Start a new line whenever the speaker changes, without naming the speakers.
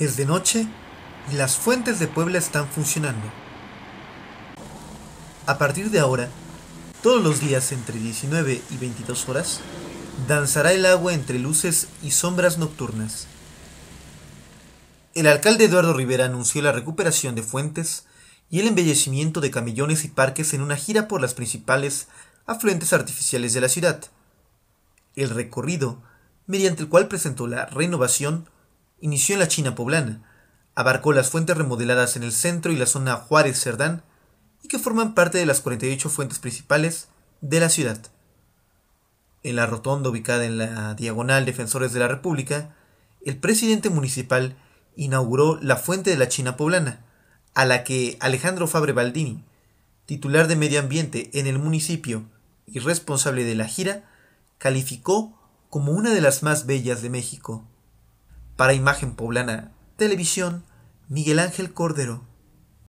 Es de noche y las fuentes de
Puebla están funcionando. A partir de ahora, todos los días entre 19 y 22 horas, danzará el agua entre luces y sombras nocturnas. El alcalde Eduardo Rivera anunció la recuperación de fuentes y el embellecimiento de camillones y parques en una gira por las principales afluentes artificiales de la ciudad. El recorrido, mediante el cual presentó la renovación, inició en la China poblana, abarcó las fuentes remodeladas en el centro y la zona Juárez-Cerdán, y que forman parte de las 48 fuentes principales de la ciudad. En la rotonda ubicada en la diagonal Defensores de la República, el presidente municipal inauguró la Fuente de la China Poblana, a la que Alejandro Fabre Baldini, titular de Medio Ambiente en el municipio y responsable de la gira, calificó como una de las más bellas de México. Para Imagen Poblana Televisión, Miguel Ángel Cordero.